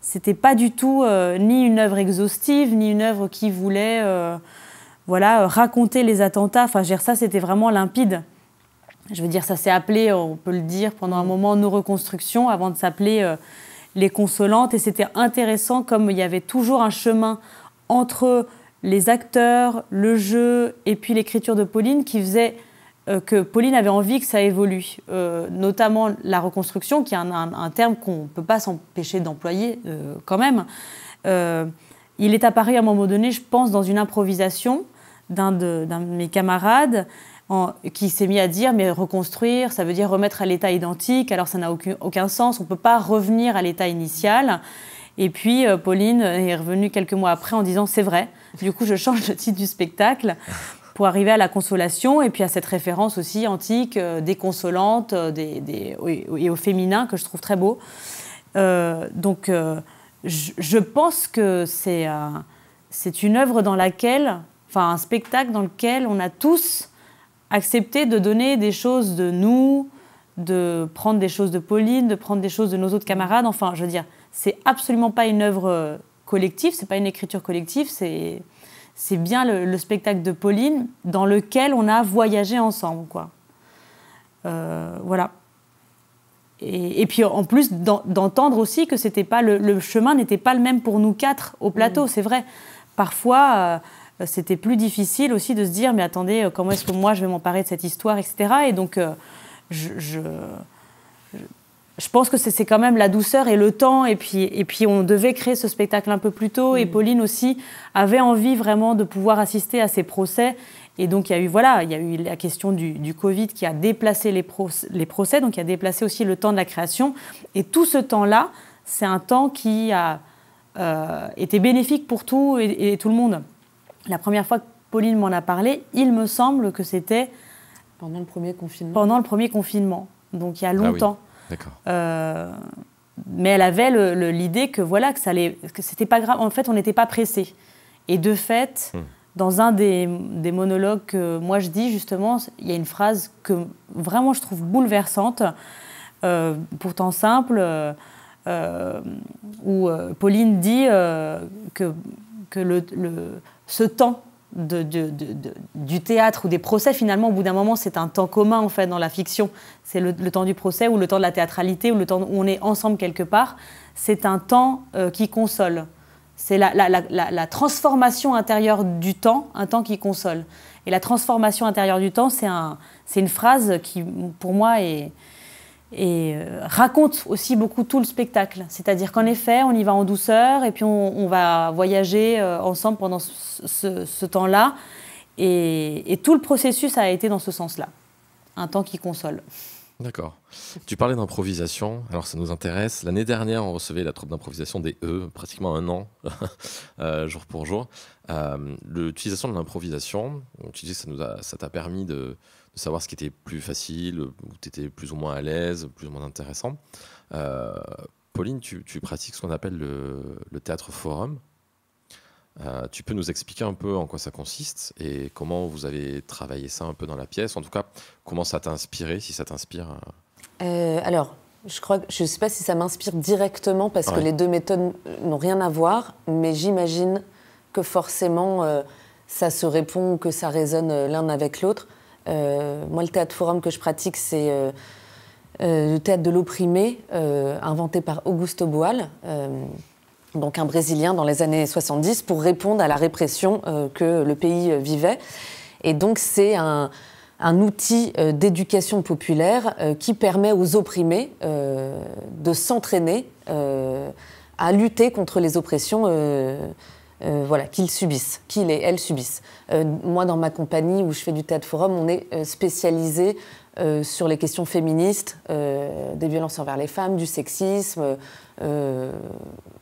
c'était pas du tout euh, ni une œuvre exhaustive ni une œuvre qui voulait euh, voilà raconter les attentats. Enfin, dire ça c'était vraiment limpide. Je veux dire ça s'est appelé, on peut le dire pendant un mm. moment nos reconstructions avant de s'appeler les consolantes et c'était intéressant comme il y avait toujours un chemin entre les acteurs, le jeu et puis l'écriture de Pauline qui faisait euh, que Pauline avait envie que ça évolue, euh, notamment la reconstruction, qui est un, terme qu'on ne peut pas s'empêcher d'employer euh, quand même. il est apparu à un moment donné, je pense, dans une improvisation d'un de, mes camarades en, qui s'est mis à dire mais reconstruire, ça veut dire remettre à l'état identique, alors ça n'a aucun, aucun, sens, on ne peut pas revenir à l'état initial. Et puis Pauline est revenue quelques mois après en disant c'est vrai, du coup je change le titre du spectacle pour arriver à la consolation et puis à cette référence aussi antique, déconsolante, euh, des, euh, et au féminin que je trouve très beau. Euh, donc je, je, pense que c'est c'est une œuvre dans laquelle, enfin un spectacle dans lequel on a tous accepté de donner des choses de nous, de prendre des choses de Pauline, de prendre des choses de nos autres camarades. Enfin, je veux dire, c'est absolument pas une œuvre collective, c'est pas une écriture collective, c'est c'est bien le, spectacle de Pauline dans lequel on a voyagé ensemble, quoi. Euh, voilà. Et, puis en plus d'entendre aussi que c'était pas le, chemin n'était pas le même pour nous quatre au plateau, mm. c'est vrai. Parfois. Euh, c'était plus difficile aussi de se dire mais attendez euh, comment est-ce que moi je vais m'emparer de cette histoire etc et donc je, je pense que c'est quand même la douceur et le temps. Et puis, et puis, on devait créer ce spectacle un peu plus tôt. Et mm. Pauline aussi avait envie vraiment de pouvoir assister à ces procès. Et donc, il y a eu, voilà, il y a eu la question du, Covid qui a déplacé les, procès, les procès, donc qui a déplacé aussi le temps de la création. Et tout ce temps-là, c'est un temps qui a euh, été bénéfique pour tout et, tout le monde. La première fois que Pauline m'en a parlé, il me semble que c'était... Pendant le premier confinement. Pendant le premier confinement, donc il y a ah longtemps. D'accord. Euh, mais elle avait l'idée que voilà que ça allait, que c'était pas grave. En fait, on n'était pas pressé. Et de fait, hmm. dans un des, monologues que moi je dis justement, il y a une phrase que vraiment je trouve bouleversante, euh, pourtant simple, euh, où Pauline dit que, que le, le, ce temps de, du théâtre ou des procès, finalement, au bout d'un moment, c'est un temps commun, en fait, dans la fiction. C'est le, temps du procès ou le temps de la théâtralité ou le temps où on est ensemble quelque part. C'est un temps euh, qui console. C'est la, transformation intérieure du temps, un temps qui console. Et la transformation intérieure du temps, c'est un, une phrase qui, pour moi, est, et euh, raconte aussi beaucoup tout le spectacle. C'est-à-dire qu'en effet, on y va en douceur et puis on, va voyager euh, ensemble pendant ce, temps-là. Et, tout le processus a été dans ce sens-là. Un temps qui console. D'accord. Tu parlais d'improvisation, alors ça nous intéresse. L'année dernière, on recevait la troupe d'improvisation des E, pratiquement un an, euh, jour pour jour. L'utilisation de l'improvisation, tu dis que ça t'a permis de, savoir ce qui était plus facile, où tu étais plus ou moins à l'aise, plus ou moins intéressant. Euh, Pauline, tu, pratiques ce qu'on appelle le, théâtre forum. Euh, tu peux nous expliquer un peu en quoi ça consiste et comment vous avez travaillé ça un peu dans la pièce, en tout cas comment ça t'a inspiré, si ça t'inspire euh? Alors, je crois, je ne sais pas si ça m'inspire directement parce que les deux méthodes n'ont rien à voir, mais j'imagine que forcément ça se répond, que ça résonne l'un avec l'autre. Euh, moi, le théâtre forum que je pratique, c'est euh, euh, le théâtre de l'opprimé, inventé par Augusto Boal donc un Brésilien dans les années 70, pour répondre à la répression que le pays vivait. Et donc c'est un, outil d'éducation populaire qui permet aux opprimés de s'entraîner à lutter contre les oppressions euh, voilà, qu'ils subissent, qu'ils et elles subissent. Euh, moi, dans ma compagnie où je fais du théâtre forum, on est euh, spécialisé sur les questions féministes, des violences envers les femmes, du sexisme,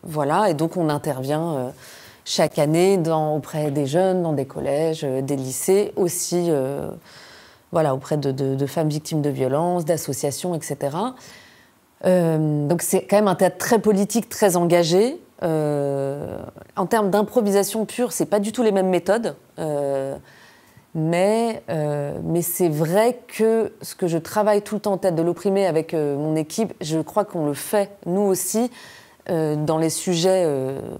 voilà, et donc on intervient chaque année auprès des jeunes, dans des collèges, des lycées, aussi voilà, auprès de, de, femmes victimes de violences, d'associations, etc. donc c'est quand même un théâtre très politique, très engagé, euh, en termes d'improvisation pure, c'est pas du tout les mêmes méthodes, euh, mais, euh, mais c'est vrai que ce que je travaille tout le temps en tête de l'opprimer avec mon équipe, je crois qu'on le fait nous aussi. dans les sujets,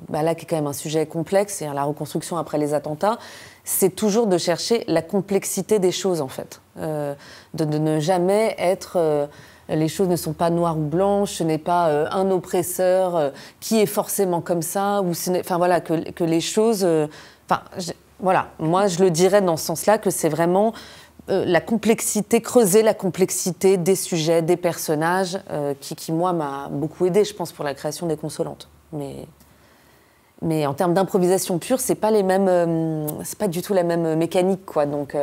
bah là qui est quand même un sujet complexe, c'est la reconstruction après les attentats, c'est toujours de chercher la complexité des choses en fait, de, ne jamais être les choses ne sont pas noires ou blanches, ce n'est pas euh, un oppresseur euh, qui est forcément comme ça, ou enfin voilà, que, les choses. Euh, enfin, voilà, moi je le dirais dans ce sens-là que c'est vraiment. la complexité, creuser la complexité des sujets, des personnages, qui, moi, m'a beaucoup aidé, je pense, pour la création des consolantes. Mais mais en termes d'improvisation pure, c'est pas les mêmes, c'est pas du tout la même mécanique, quoi. Donc.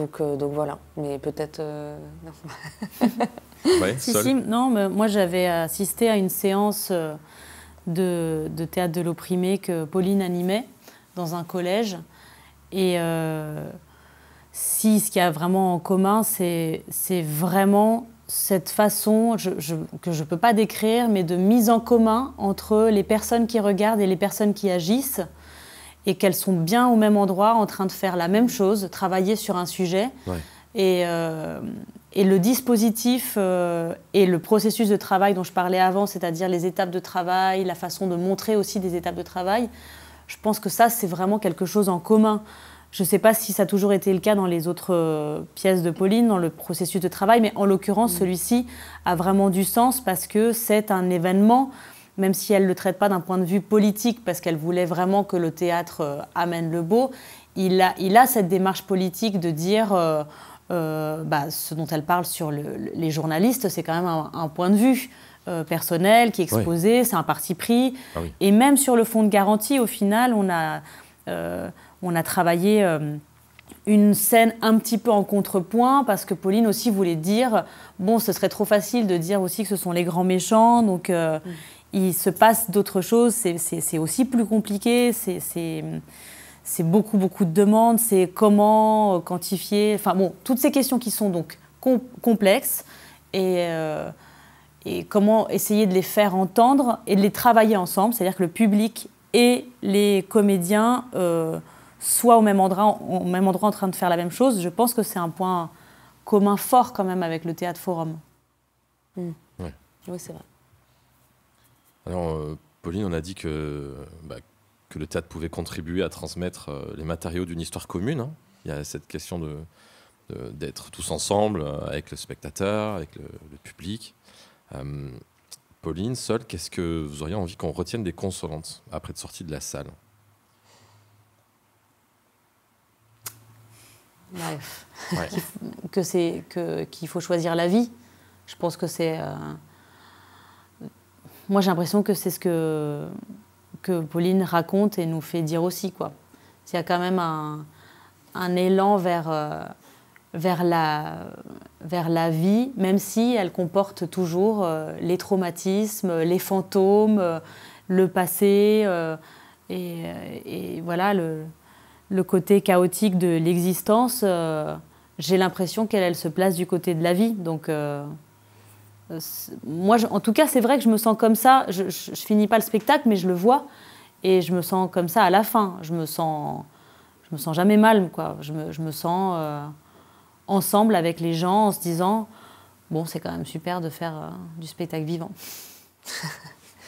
Euh, donc, voilà, mais peut-être... Euh, non, moi j'avais assisté à une séance euh, de, théâtre de l'opprimé que Pauline animait dans un collège. Et si ce qu'il y a vraiment en commun, c'est vraiment cette façon que je ne peux pas décrire, mais de mise en commun entre les personnes qui regardent et les personnes qui agissent et qu'elles sont bien au même endroit en train de faire la même chose, travailler sur un sujet. Euh, et, le dispositif euh, et le processus de travail dont je parlais avant, c'est-à-dire les étapes de travail, la façon de montrer aussi des étapes de travail, je pense que ça, c'est vraiment quelque chose en commun. Je ne sais pas si ça a toujours été le cas dans les autres euh, pièces de Pauline, dans le processus de travail, mais en l'occurrence, mm. celui-ci a vraiment du sens parce que c'est un événement même si elle ne le traite pas d'un point de vue politique, parce qu'elle voulait vraiment que le théâtre euh, amène le beau, il a, il a cette démarche politique de dire... Euh, euh, bah, ce dont elle parle sur les journalistes, c'est quand même un, point de vue personnel qui est exposé, c'est un parti pris. Ah Et même sur le fonds de garantie, au final, on a, on a travaillé une scène un petit peu en contrepoint, parce que Pauline aussi voulait dire, bon, ce serait trop facile de dire aussi que ce sont les grands méchants, donc... Mm il se passe d'autres choses, c'est aussi plus compliqué, c'est beaucoup, beaucoup de demandes, c'est comment euh, quantifier, enfin bon, toutes ces questions qui sont donc complexes et, euh, et comment essayer de les faire entendre et de les travailler ensemble, c'est-à-dire que le public et les comédiens euh, soient au même, endroit, au même endroit en train de faire la même chose. Je pense que c'est un point commun fort quand même avec le théâtre forum. Mmh. Oui, c'est vrai. Alors, euh, Pauline, on a dit que, bah, que le théâtre pouvait contribuer à transmettre euh, les matériaux d'une histoire commune. Hein. Il y a cette question de, d'être tous ensemble euh, avec le spectateur, avec le, public. Pauline, seule, qu'est-ce que vous auriez envie qu'on retienne des consolantes après de sortie de la salle Bref, bah, que c'est que qu'il faut choisir la vie. Je pense que c'est moi, j'ai l'impression que c'est ce que, que Pauline raconte et nous fait dire aussi. Quoi. Il y a quand même un, un élan vers, euh, vers, la, vers la vie, même si elle comporte toujours euh, les traumatismes, les fantômes, euh, le passé, et, et, voilà le, le, côté chaotique de l'existence. j'ai l'impression qu'elle se place du côté de la vie. Donc. Euh, moi, en tout cas, c'est vrai que je me sens comme ça. Je, je, finis pas le spectacle, mais je le vois et je me sens comme ça à la fin. Je me sens, je me sens jamais mal, quoi. Je me, me sens euh, ensemble avec les gens en se disant, bon, c'est quand même super de faire euh, du spectacle vivant.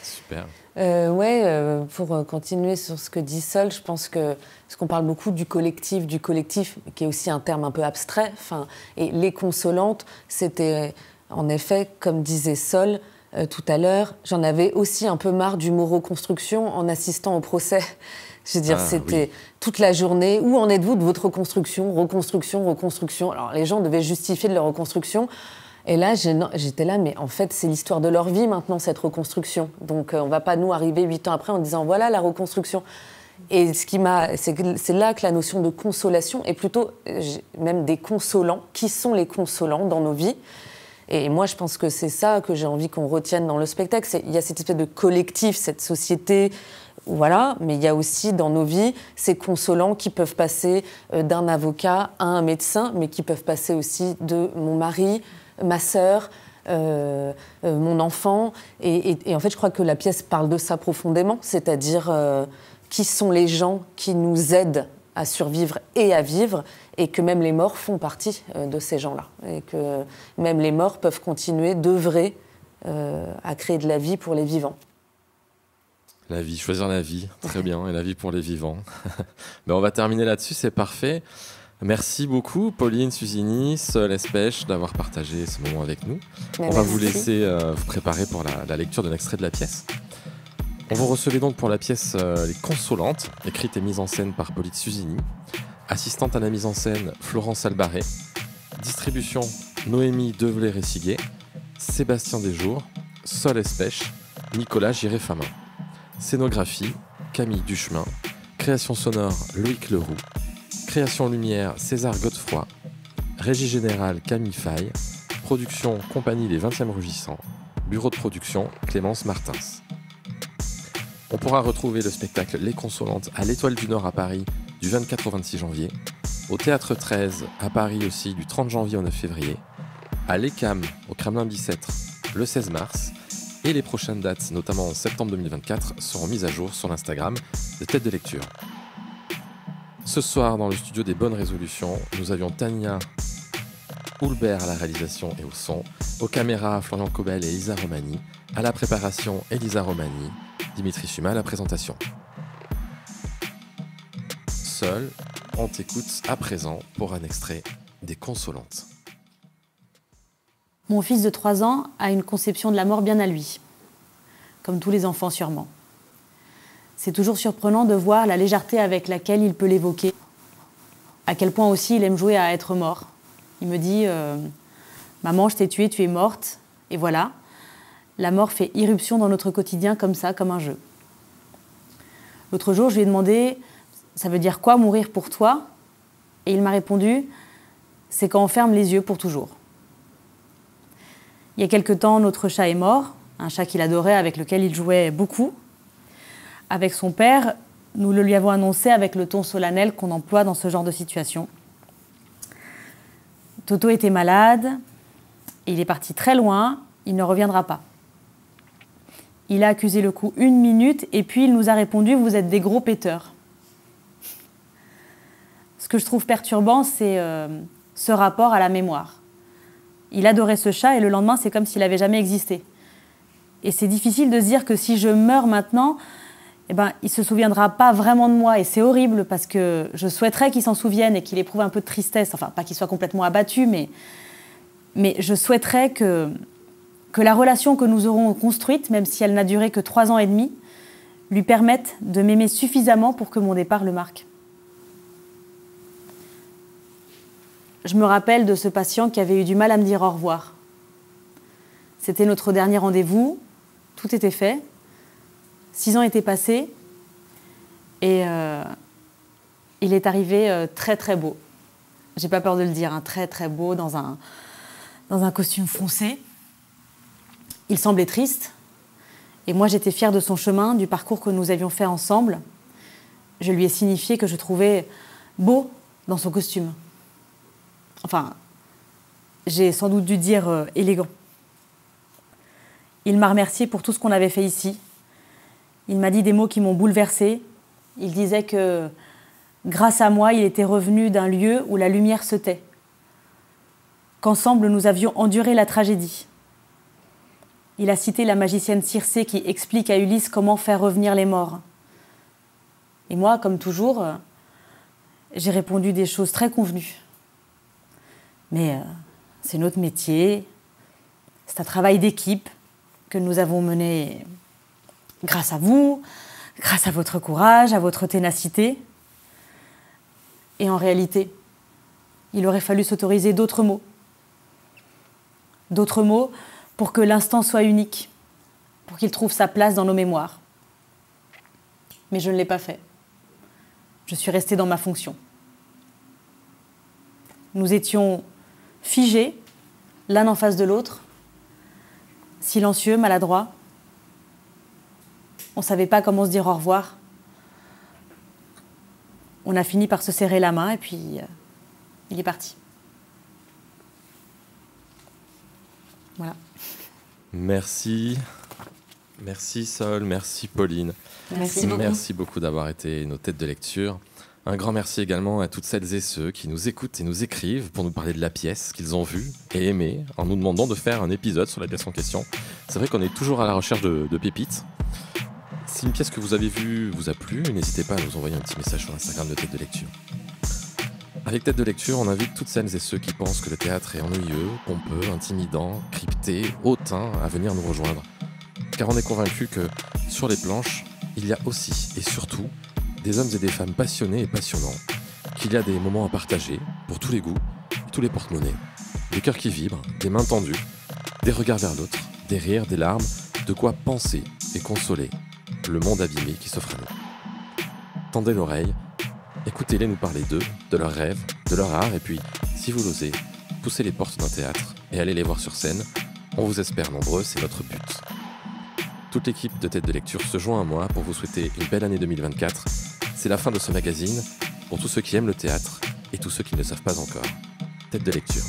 super. Euh, ouais, pour continuer sur ce que dit Sol, je pense que ce qu'on parle beaucoup du collectif, du collectif, qui est aussi un terme un peu abstrait. et les consolantes, c'était en effet, comme disait Sol euh, tout à l'heure, j'en avais aussi un peu marre du mot reconstruction en assistant au procès. Je veux dire, ah, c'était toute la journée. Où en êtes-vous de votre reconstruction Reconstruction, reconstruction. Alors les gens devaient justifier de leur reconstruction. Et là, j'étais là, mais en fait, c'est l'histoire de leur vie maintenant, cette reconstruction. Donc, euh, on ne va pas nous arriver huit ans après en disant voilà la reconstruction. Et ce c'est là que la notion de consolation est plutôt euh, même des consolants. Qui sont les consolants dans nos vies et moi, je pense que c'est ça que j'ai envie qu'on retienne dans le spectacle. Il y a cette espèce de collectif, cette société voilà, mais il y a aussi dans nos vies ces consolants qui peuvent passer euh, d'un avocat à un médecin, mais qui peuvent passer aussi de mon mari, ma sœur, euh, euh, mon enfant. Et, en fait, je crois que la pièce parle de ça profondément, c'est-à-dire qui sont les gens qui nous aident à survivre et à vivre, et que même les morts font partie euh, de ces gens-là, et que même les morts peuvent continuer d'œuvrer euh, à créer de la vie pour les vivants. La vie, choisir la vie, très bien, et la vie pour les vivants. Mais ben, on va terminer là-dessus, c'est parfait. Merci beaucoup, Pauline, Susini, Sol Espèche, d'avoir partagé ce moment avec nous. on va vous laisser euh, vous préparer pour la, la lecture d'un extrait de la pièce. On vous recevait donc pour la pièce euh, Les Consolantes, écrite et mise en scène par Pauline Susini, assistante à la mise en scène Florence Albaré, distribution Noémie Develay-Ressiguier, Sébastien Desjours, Sol Espèche, Nicolas Giré-Famin. Scénographie Camille Duchemin, création sonore Loïc Leroux, création lumière César Godefroy, régie générale Camille Faye, production Compagnie Les 20e Rugissants, bureau de production Clémence Martins. On pourra retrouver le spectacle Les Consolantes à l'Étoile du Nord à Paris du 24 au 26 janvier, au Théâtre 13 à Paris aussi du 30 janvier au 9 février, à l'ECAM au Kremlin Bicêtre le 16 mars, et les prochaines dates, notamment en septembre 2024, seront mises à jour sur l'Instagram de Tête de Lecture. Ce soir, dans le studio des Bonnes Résolutions, nous avions Tania Houlbert à la réalisation et au son, aux caméras Florian Cobel et Elisa Romani, à la préparation Elisa Romani, Dimitri Schuma, la présentation. Seul, on t'écoute à présent pour un extrait des Consolantes. Mon fils de 3 ans a une conception de la mort bien à lui, comme tous les enfants sûrement. C'est toujours surprenant de voir la légèreté avec laquelle il peut l'évoquer, à quel point aussi il aime jouer à être mort. Il me dit euh, Maman, je t'ai tuée, tu es morte, et voilà. La mort fait irruption dans notre quotidien comme ça, comme un jeu. L'autre jour, je lui ai demandé Ça veut dire quoi mourir pour toi Et il m'a répondu C'est quand on ferme les yeux pour toujours. Il y a quelque temps, notre chat est mort, un chat qu'il adorait, avec lequel il jouait beaucoup. Avec son père, nous le lui avons annoncé avec le ton solennel qu'on emploie dans ce genre de situation. Toto était malade, il est parti très loin, il ne reviendra pas. Il a accusé le coup une minute et puis il nous a répondu Vous êtes des gros péteurs. Ce que je trouve perturbant, c'est euh, ce rapport à la mémoire. Il adorait ce chat et le lendemain, c'est comme s'il n'avait jamais existé. Et c'est difficile de se dire que si je meurs maintenant, eh ben, il se souviendra pas vraiment de moi. Et c'est horrible parce que je souhaiterais qu'il s'en souvienne et qu'il éprouve un peu de tristesse. Enfin, pas qu'il soit complètement abattu, mais, mais je souhaiterais que, que la relation que nous aurons construite, même si elle n'a duré que trois ans et demi, lui permette de m'aimer suffisamment pour que mon départ le marque. Je me rappelle de ce patient qui avait eu du mal à me dire au revoir. C'était notre dernier rendez-vous, tout était fait, six ans étaient passés, et euh, il est arrivé euh, très très beau. J'ai pas peur de le dire, un hein, très très beau dans un costume foncé. Il semblait triste, et moi j'étais fière de son chemin, du parcours que nous avions fait ensemble. Je lui ai signifié que je trouvais beau dans son costume. Enfin, j'ai sans doute dû dire euh, élégant. Il m'a remercié pour tout ce qu'on avait fait ici. Il m'a dit des mots qui m'ont bouleversée. Il disait que grâce à moi, il était revenu d'un lieu où la lumière se tait. Qu'ensemble, nous avions enduré la tragédie. Il a cité la magicienne Circé qui explique à Ulysse comment faire revenir les morts. Et moi, comme toujours, euh, j'ai répondu des choses très convenues. Mais euh, c'est notre métier, c'est un travail d'équipe que nous avons mené grâce à vous, grâce à votre courage, à votre ténacité. Et en réalité, il aurait fallu s'autoriser d'autres mots. D'autres mots pour que l'instant soit unique, pour qu'il trouve sa place dans nos mémoires. Mais je ne l'ai pas fait. Je suis restée dans ma fonction. Nous étions figés, l'un en face de l'autre, silencieux, maladroits. On ne savait pas comment se dire au revoir. On a fini par se serrer la main et puis euh, il est parti. Voilà. Merci. Merci Sol, merci Pauline. Merci, beaucoup, d'avoir été nos têtes de lecture. Un grand merci également à toutes celles et ceux qui nous écoutent et nous écrivent pour nous parler de la pièce qu'ils ont vue et aimée en nous demandant de faire un épisode sur la pièce en question. C'est vrai qu'on est toujours à la recherche de, pépites. Si une pièce que vous avez vue vous a plu, n'hésitez pas à nous envoyer un petit message sur Instagram de Têtes de lecture. Avec Tête de lecture, on invite toutes celles et ceux qui pensent que le théâtre est ennuyeux, pompeux, intimidant, crypté, hautain à venir nous rejoindre. Car on est convaincu que, sur les planches, il y a aussi et surtout des hommes et des femmes passionnés et passionnants, qu'il y a des moments à partager, pour tous les goûts, tous les porte-monnaies, des cœurs qui vibrent, des mains tendues, des regards vers l'autre, des rires, des larmes, de quoi penser et consoler le monde abîmé qui s'offre à nous. Tendez l'oreille, Écoutez-les nous parler d'eux, de leurs rêves, de leur art, et puis, si vous l'osez, poussez les portes d'un théâtre et allez les voir sur scène. On vous espère nombreux, c'est notre but. Toute l'équipe de Tête de Lecture se joint à moi pour vous souhaiter une belle année 2024. C'est la fin de ce magazine pour tous ceux qui aiment le théâtre et tous ceux qui ne savent pas encore. Tête de Lecture.